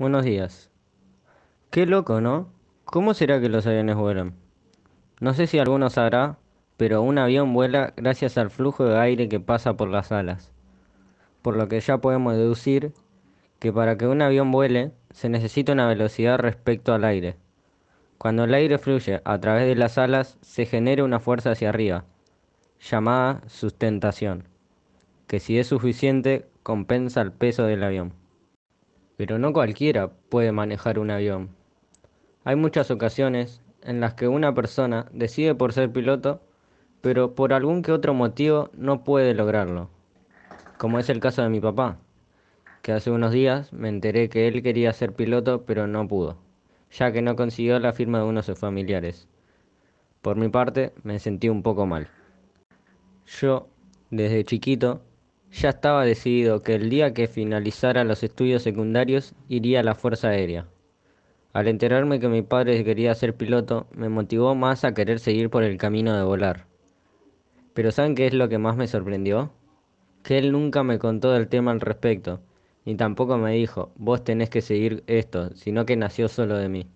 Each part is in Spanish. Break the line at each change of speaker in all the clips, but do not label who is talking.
Buenos días. Qué loco, ¿no? ¿Cómo será que los aviones vuelan? No sé si alguno sabrá, pero un avión vuela gracias al flujo de aire que pasa por las alas. Por lo que ya podemos deducir que para que un avión vuele se necesita una velocidad respecto al aire. Cuando el aire fluye a través de las alas se genera una fuerza hacia arriba, llamada sustentación, que si es suficiente compensa el peso del avión pero no cualquiera puede manejar un avión. Hay muchas ocasiones en las que una persona decide por ser piloto, pero por algún que otro motivo no puede lograrlo, como es el caso de mi papá, que hace unos días me enteré que él quería ser piloto pero no pudo, ya que no consiguió la firma de uno de sus familiares. Por mi parte, me sentí un poco mal. Yo, desde chiquito, ya estaba decidido que el día que finalizara los estudios secundarios iría a la Fuerza Aérea. Al enterarme que mi padre quería ser piloto, me motivó más a querer seguir por el camino de volar. Pero ¿saben qué es lo que más me sorprendió? Que él nunca me contó del tema al respecto, ni tampoco me dijo, vos tenés que seguir esto, sino que nació solo de mí.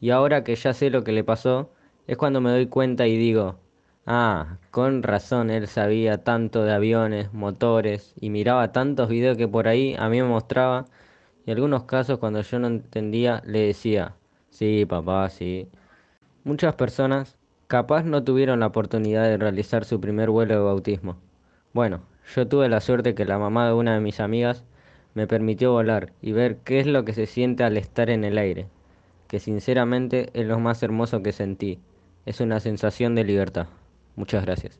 Y ahora que ya sé lo que le pasó, es cuando me doy cuenta y digo, Ah, con razón, él sabía tanto de aviones, motores y miraba tantos videos que por ahí a mí me mostraba. Y algunos casos cuando yo no entendía le decía, sí, papá, sí. Muchas personas capaz no tuvieron la oportunidad de realizar su primer vuelo de bautismo. Bueno, yo tuve la suerte que la mamá de una de mis amigas me permitió volar y ver qué es lo que se siente al estar en el aire, que sinceramente es lo más hermoso que sentí. Es una sensación de libertad. Muchas gracias.